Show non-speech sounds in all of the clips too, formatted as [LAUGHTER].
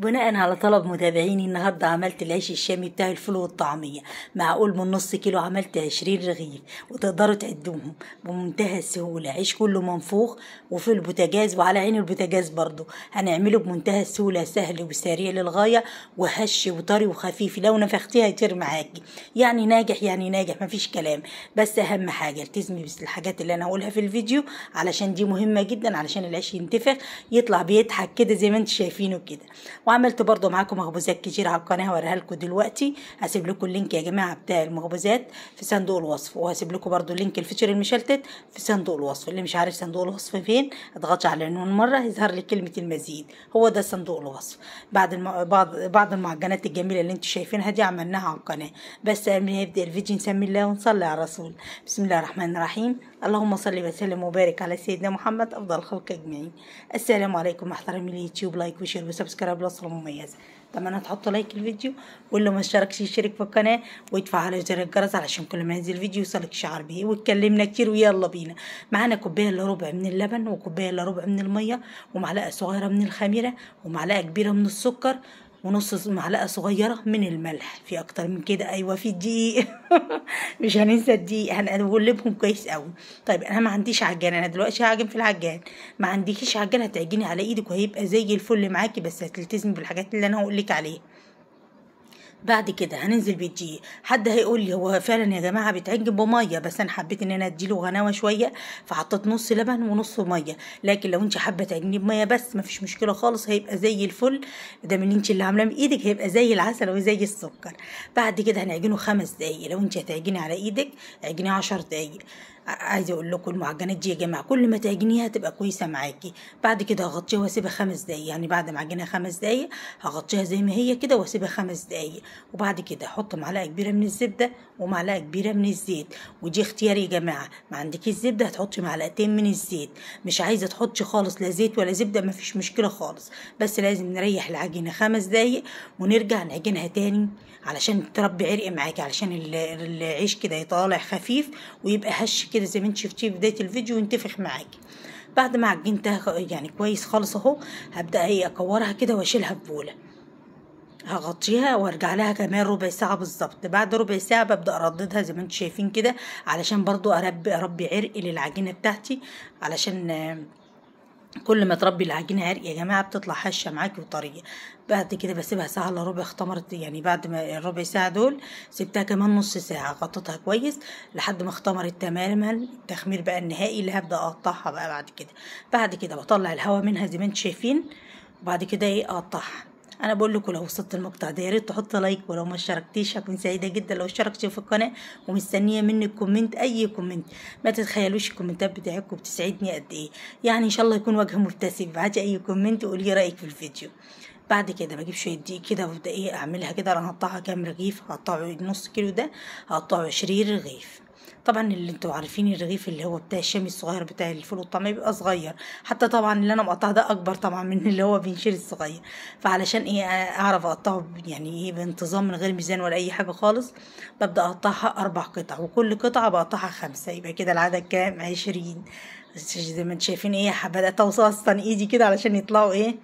بناء على طلب متابعيني النهاردة عملت العيش الشامي بتاع الفول والطعمية معقول من نص كيلو عملت عشرين رغيف وتقدروا تعدوهم بمنتهى السهولة عيش كله منفوخ وفي البوتاجاز وعلى عين البوتاجاز برضو هنعمله بمنتهى السهولة سهل وسريع للغاية وهش وطري وخفيف لو نفختيها يطير معاكي يعني ناجح يعني ناجح مفيش كلام بس أهم حاجة التزمي بالحاجات اللي أنا هقولها في الفيديو علشان دي مهمة جدا علشان العيش ينتفخ يطلع بيضحك كده زي ما انتوا شايفينه كده وعملت برضو معاكم مخبوزات كتير على القناه هوريها لكم دلوقتي هسيب لكم اللينك يا جماعه بتاع المخبوزات في صندوق الوصف وهسيب لكم برضو لينك الفيتشر المشلتت في صندوق الوصف اللي مش عارف صندوق الوصف فين اضغط على عنوان مره يظهر لي كلمه المزيد هو ده صندوق الوصف بعد الم... بعض بعض المعجنات الجميله اللي انتم شايفينها دي عملناها على القناه بس قبل ما نبدا الفيديو نسمي الله ونصلي على الرسول بسم الله الرحمن الرحيم اللهم صل وسلم وبارك على سيدنا محمد أفضل الخلق أجمعين السلام عليكم محترمي اليوتيوب لايك وشير وسبسكرايب لصلة مميزة اتمنى تحطوا لايك الفيديو واللي ما اشتركش يشترك في القناه ويتفعل زر الجرس علشان كل ما ينزل فيديو يوصلك شعار بيه واتكلمنا كتير ويلا بينا معانا كوبايه الا ربع من اللبن وكوبايه الا ربع من الميه ومعلقه صغيره من الخميره ومعلقه كبيره من السكر ونص معلقة صغيرة من الملح في أكتر من كده أيوة في الدقيق [LAUGHS] مش هننسى الدقيق هنقلبهم كويس قوي طيب أنا ما عنديش عجان أنا دلوقتي هعجن في العجان ما عنديش عجان هتعجني على إيدك وهيبقى زي الفل معاكي بس هتلتزمي بالحاجات اللي أنا هقولك عليها بعد كده هننزل بيتجي حد هيقول لي هو فعلا يا جماعه بيتعجن بميه بس انا حبيت ان انا اديله غناوه شويه فحطيت نص لبن ونص ميه لكن لو انت حابه تعجنيه بميه بس مفيش مشكله خالص هيبقى زي الفل ده من انت اللي عاملاه بايدك هيبقى زي العسل وزي السكر بعد كده هنعجنه خمس دقايق لو انت هتعجني على ايدك اعجنيه عشر دقايق عايزه اقول لكم المعجنات دي يا جماعه كل ما تعجنيها تبقى كويسه معاكي بعد كده هغطيها واسيبها خمس دقايق يعني بعد ما اعجنها خمس دقايق هغطيها زي ما هي كده واسيبها خمس دقايق وبعد كده احط معلقه كبيره من الزبده ومعلقه كبيره من الزيت ودي اختياري يا جماعه ما عندكيش الزبده هتحطي معلقتين من الزيت مش عايزه تحطي خالص لا زيت ولا زبده مفيش مشكله خالص بس لازم نريح العجينه خمس دقايق ونرجع نعجنها تاني علشان تربي عرق معاكي علشان العيش كده يطالع خفيف ويبقى هش كده كده زي ما انت شفتيه في بدايه الفيديو وانتفخ معاكي بعد ما عجنتها يعني كويس خالص اهو هبدا ايه اكورها كده واشيلها في بوله هغطيها وارجع لها كمان ربع ساعه بالظبط بعد ربع ساعه ببدا ارددها زي ما انتم شايفين كده علشان برضو اربي اربي عرق للعجينه بتاعتي علشان كل ما تربي العجينه عرق يا جماعه بتطلع هشه معاكي وطريه بعد كده بسيبها ساعه الا ربع اختمرت يعني بعد ما الربع ساعه دول سبتها كمان نص ساعه غطيتها كويس لحد ما اختمرت تماما التخمير بقى النهائي اللي هبدا اقطعها بقى بعد كده بعد كده بطلع الهواء منها زي ما انتم شايفين وبعد كده ايه اقطعها انا بقول لكم لو وصلت المقطع ده يا ريت تحط لايك ولو ما اشتركتيش هكون سعيده جدا لو اشتركتي في القناه ومستنيه منك كومنت اي كومنت ما تتخيلوش الكومنتات بتاعتكم بتسعدني قد ايه يعني ان شاء الله يكون وجه مبتسم ابعتي اي كومنت وقولي رايك في الفيديو بعد كده بجيب شويه دقيق كده وابدا ايه اعملها كده انا هقطعها كام رغيف هقطعه نص كيلو ده هقطعه عشرين رغيف طبعا اللي انتوا عارفين الرغيف اللي هو بتاع الشامي الصغير بتاع الفول والطعميه بيبقى صغير حتى طبعا اللي انا مقطعه ده اكبر طبعا من اللي هو بينشيل الصغير فعلشان ايه اعرف اقطعه يعني ايه بانتظام من غير ميزان ولا اي حاجه خالص ببدا اقطعها اربع قطع وكل قطعه بقطعها خمسه يبقى كده العدد كام عشرين زي ما انتوا شايفين ايه بدات اوصل اصلا ايدي كده علشان يطلعوا ايه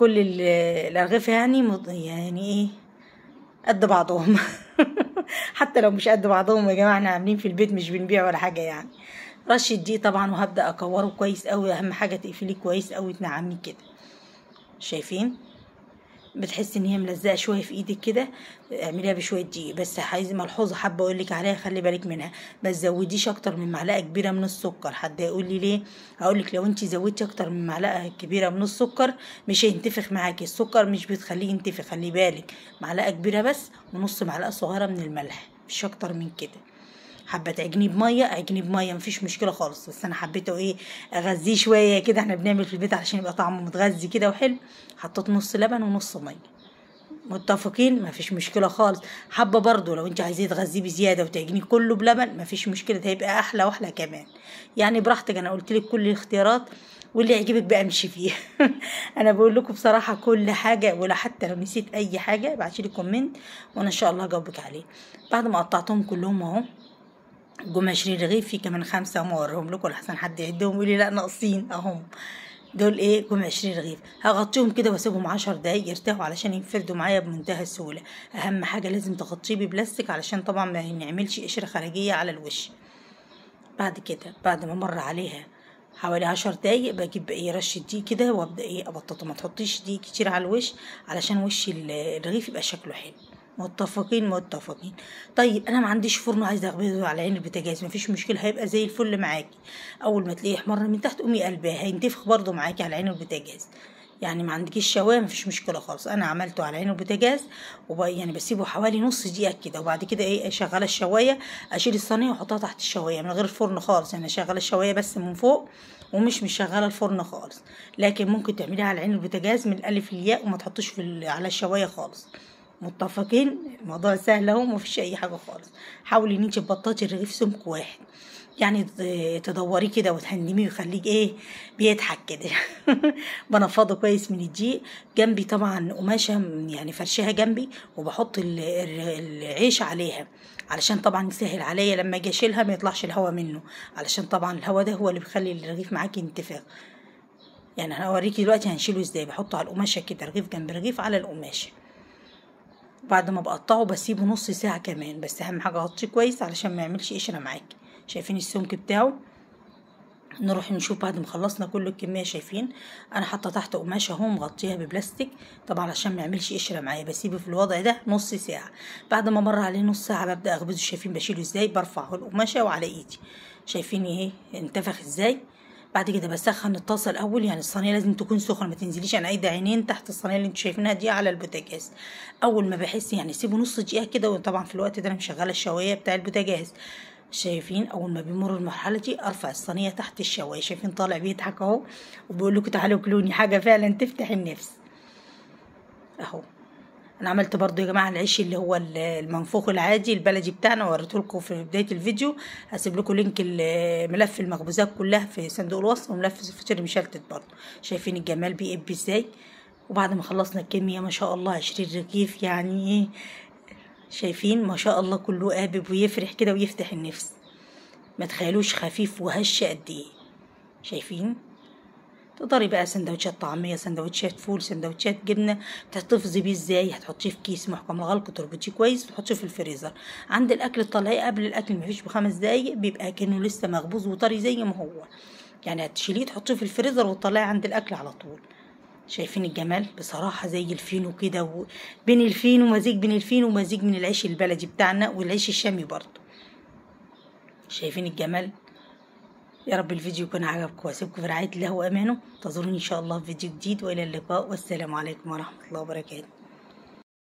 كل الأرغفة يعني مض... يعني إيه قد بعضهم [LAUGHS] حتى لو مش قد بعضهم يا جماعة احنا عاملين في البيت مش بنبيع ولا حاجة يعني رشة دي طبعا وهبدأ أكوره كويس أوي أهم حاجة تقفليه كويس أوي تنعميه كده شايفين بتحس ان هي ملزقه شويه في ايدك كده اعمليها بشويه دقيق بس عايزه ملحوظه حابه اقول لك عليها خلي بالك منها ما تزوديش اكتر من معلقه كبيره من السكر حد هيقول لي ليه هقول لك لو انت زودتي اكتر من معلقه كبيره من السكر مش هينتفخ معاكي السكر مش بتخليه ينتفخ خلي بالك معلقه كبيره بس ونص معلقه صغيره من الملح مش اكتر من كده حابه تعجنيه بميه اعجنيه بميه مفيش مشكله خالص بس انا حبيته ايه اغذيه شويه كده احنا بنعمل في البيت علشان يبقى طعمه متغذي كده وحلو حطيت نص لبن ونص ميه متفقين مفيش مشكله خالص حبة برضو لو انت عايزاه تغذيه بزياده وتعجنيه كله بلبن مفيش مشكله ده هيبقى احلى واحلى كمان يعني براحتك انا قلت لك كل الاختيارات واللي يعجبك بقى امشي فيه [LAUGHS] انا بقول لكم بصراحه كل حاجه ولا حتى لو نسيت اي حاجه ابعتي لي كومنت وانا ان شاء الله هجاوبك عليه بعد ما قطعتهم كلهم اهو جم عشرين رغيف في كمان خمسة هم وراهم لكم لحسن حد يعدهم ويقول لي لأ ناقصين أهم دول ايه جم عشرين رغيف هغطيهم كده واسيبهم عشر دقايق يرتاحوا علشان ينفردوا معايا بمنتهى السهولة اهم حاجة لازم تغطيه ببلاستيك علشان طبعا ما نعملش قشرة خارجية على الوش بعد كده بعد ما مر عليها حوالي عشر دقايق بجيب ايه رشة دي كده وابدأ ايه ابططه ما تحطيش دي كتير على الوش علشان وش الرغيف يبقى شكله حلو متفقين متفقين طيب انا ما عنديش فرن عايزه اخبزه على عين البوتاجاز مفيش مشكله هيبقى زي الفل معاكي اول ما تلاقيه احمر من تحت قومي قلباه هينتفخ برضو معاكي على عين البوتاجاز يعني ما عندكيش شوايه مفيش مشكله خالص انا عملته على عين البوتاجاز وب... يعني بسيبه حوالي نص دقيقه كده وبعد كده ايه شغاله الشوايه اشيل الصينيه واحطها تحت الشوايه من غير فرن خالص يعني شغاله الشوايه بس من فوق ومش مشغله الفرن خالص لكن ممكن تعمليها على عين البوتاجاز من الالف للياء وما تحطوش في على الشوايه خالص متفقين الموضوع سهل اهو مفيش اي حاجه خالص حاولي ان انت تبططي الرغيف سمك واحد يعني تدوريه كده وتهنميه ويخليك ايه بيضحك كده [LAUGHS] بنفضه كويس من الضيق جنبي طبعا قماشه يعني فرشها جنبي وبحط العيش عليها علشان طبعا يسهل عليا لما اجي اشيلها ما يطلعش الهواء منه علشان طبعا الهواء ده هو اللي بيخلي الرغيف معاكي ينتفخ يعني هوريكي دلوقتي هنشيله ازاي بحطه على القماشه كده رغيف جنب رغيف على القماشه بعد ما بقطعه بسيبه نص ساعة كمان بس أهم حاجة أغطيه كويس علشان ما يعملش قشرة معاك شايفين السمك بتاعه نروح نشوف بعد ما خلصنا كل الكميه شايفين انا حاطه تحت قماشه اهو مغطيها ببلاستيك طبعا علشان ما يعملش قشره معايا بسيبه في الوضع ده نص ساعه بعد ما مر عليه نص ساعه ببدا اخبزه شايفين بشيله ازاي برفعه القماشه وعلى ايدي شايفين ايه انتفخ ازاي بعد كده بسخن الطاسه الاول يعني الصينيه لازم تكون سخنه ما تنزليش انا قايده عينين تحت الصينيه اللي انتوا شايفينها دي على البوتاجاز اول ما بحس يعني سيبه نص دقيقه كده وطبعا في الوقت ده انا مشغله الشوايه بتاع البوتاجاز شايفين اول ما بيمر المرحله دي ارفع الصينيه تحت الشوايه شايفين طالع بيضحك اهو وبيقول لكم تعالوا كلوني حاجه فعلا تفتح النفس اهو انا عملت برضو يا جماعه العيش اللي هو المنفوخ العادي البلدي بتاعنا وريته لكم في بدايه الفيديو هسيب لكم لينك ملف المخبوزات كلها في صندوق الوصف وملف الفطير مشلتت برضو شايفين الجمال بيقب ازاي وبعد ما خلصنا الكميه ما شاء الله 20 رغيف يعني ايه شايفين ما شاء الله كله قابب ويفرح كده ويفتح النفس ما تخيلوش خفيف وهش قد ايه شايفين تقدري بقى سندوتشات طعميه سندوتشات فول سندوتشات جبنه تحتفظي بيه ازاي هتحطيه في كيس محكم الغلق تربطيه كويس وتحطيه في الفريزر عند الاكل تطلعيه قبل الاكل مفيش بخمس دقايق بيبقى كانه لسه مخبوز وطري زي ما هو يعني هتشيليه تحطيه في الفريزر وتطلعيه عند الاكل على طول شايفين الجمال بصراحة زي الفينو كده و... بين الفينو مزيج بين الفينو ومزيج من العيش البلدي بتاعنا والعيش الشامي برضو شايفين الجمال يا رب الفيديو يكون عجبكم واسيبكم في رعايه الله وامانه انتظروني ان شاء الله في فيديو جديد والى اللقاء والسلام عليكم ورحمه الله وبركاته